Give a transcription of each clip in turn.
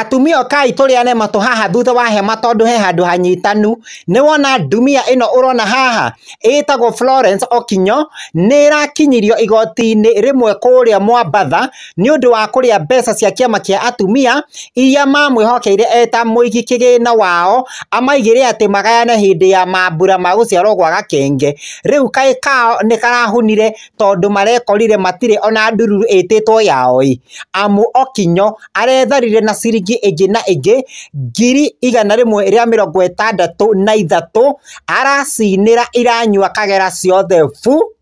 atumia kai ane matå haha thutha wa hema tondu he handå hanyitanu nä wona ndumia ino rona haha itagwo Florence Okinyo ni irakinyirio igoti kå rä a Mwambatha å ndå wa a mbeca cia kä a atumia iria hokeire eta gä na wao amaigire atä magayane hindi ya mambura ma gwaga kenge rä u kaä kao nä karahunire tondå marekorire matire ona ndururu ititwo yaoi amu Okinyo aretharire na ciringi ingä ingä na ingä ngiri igana rĩmwe rĩa mĩrongo ĩtandatũ na ithatũ aracinĩra iranyua kagera ciothe bu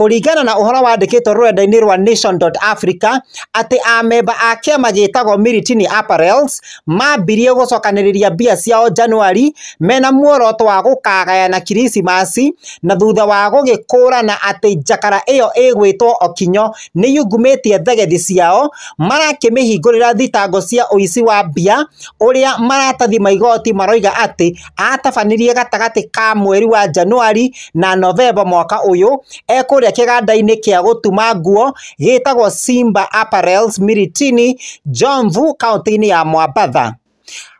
kuringana na uhoro wandikitwo rurenda-ini rwa nation.africa ati amemba a kiama gitagwo Miritini Apparels mambirie gucokaniriria mbia ciao Januari mena muoroto wa gukagayana Krismasi na thutha wa gugikũrana ati njakara iyo igwitwo Okinyo ni yungumitie thegethi ciao marakimihingurira thitango cia uici wa mbia uria maratathi maigoti maroiga ati atabanirie gatagati ka mweri wa Januari na Novemba mwaka uyu ekuria kũrĩa kĩganda-inĩ kĩa gũtuma nguo gĩtagwo Simba Apparels Miritini, Jomvu, kaunti-inĩ ya Mwambatha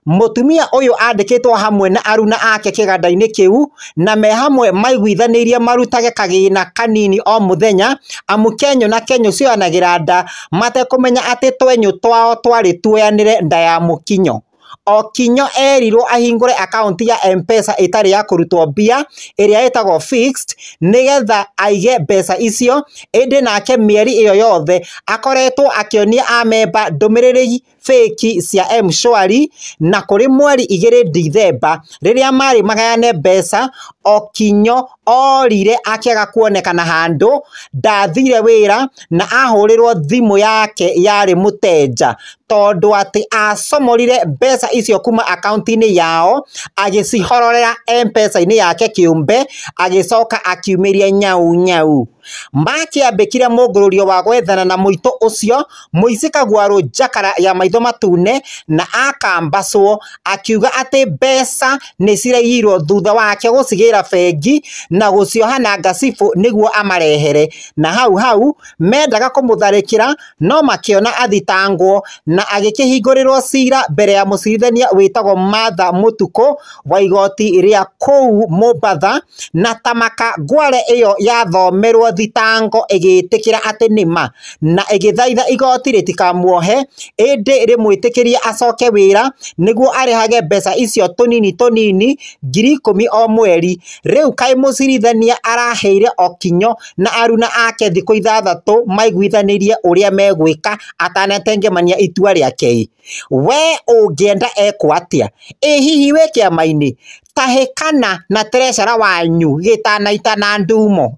mũtumia ũyũ andĩkĩtwo hamwe na aruna ake kĩganda-inĩ kĩu na me hamwe maiguithanĩirie marutage kagĩna kanini o mũthenya amu kenyo na kenyũ cioyanagĩra nda matekũmenya atĩ twenyũ twao twarĩ tuoyanĩre nda ya mũkinyo okinyo kinyo erirwo ahingure akaunti ya mpesa itari ya kurutwo mbia iria itagwo fixed nigetha aige mbeca icio indi nake mieri iyo yothe akoretwo akionia amemba ndumiriri feki cia mshwari na kuri mweri igiri dithemba riria mari magayane mbeca okinyo kinyo orire akiaga kuonekana handu ndathire wira na ahurirwo thimu yake yari muteja tondu ati acomorire mbeca icio kuma akaunti-inĩ yao agĩcihororera mpesa-inĩ yake kĩũmbe agĩcoka akiumiria nyau nyau makĩambĩkire mũngũrũrio wa gwethana na mũitũ ũcio mũici kagwarũ njakara ya maitho matune na akambacwo akiuga atĩ mbeca nĩ cireirwo thutha wake gũcigĩra bengi na gũcioha na ngacibũ nĩguo amarehere na hau hau mendaga kũmũtharĩkĩra no makiona athitangwo na na agĩkĩhingũrĩrwo cira mbere ya mũcirithania wĩtagwo Martha Mutuko wa igoti rĩa kou Mombatha na Tamaka Ngware ĩyo yathomerwo thitango ĩgĩtĩkĩra atĩ ma na ĩgĩthaitha igoti rĩtikamuohe ĩndĩ rĩmwĩtĩkĩrie acoke wĩra nĩguo arĩhage mbeca icio tũnini tũnini ngiri ikũmi o mweri rĩu kaĩ mũcirithania araheire okinyo na aruna ake thikũ ithathatũ maiguithanĩrie ũrĩa megwĩka atanetengemania itua itua rä ake we å ngä enda ekwo a ä hihi wä kä ama-inä tahä kana na terecara wanyu gä tanaitana ndumo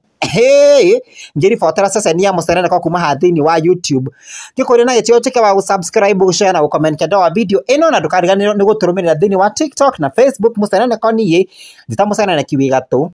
ngiribatara ceceni ya mucerere kwa kuma haha thiini wa youtube ngikuri na gitio ke wa gå gushare na gå kenda wa video ino na ndukariganirwo ni guturumirira thiini wa tiktok na facebook mucerere ko nie ndita ceneneki wä gatå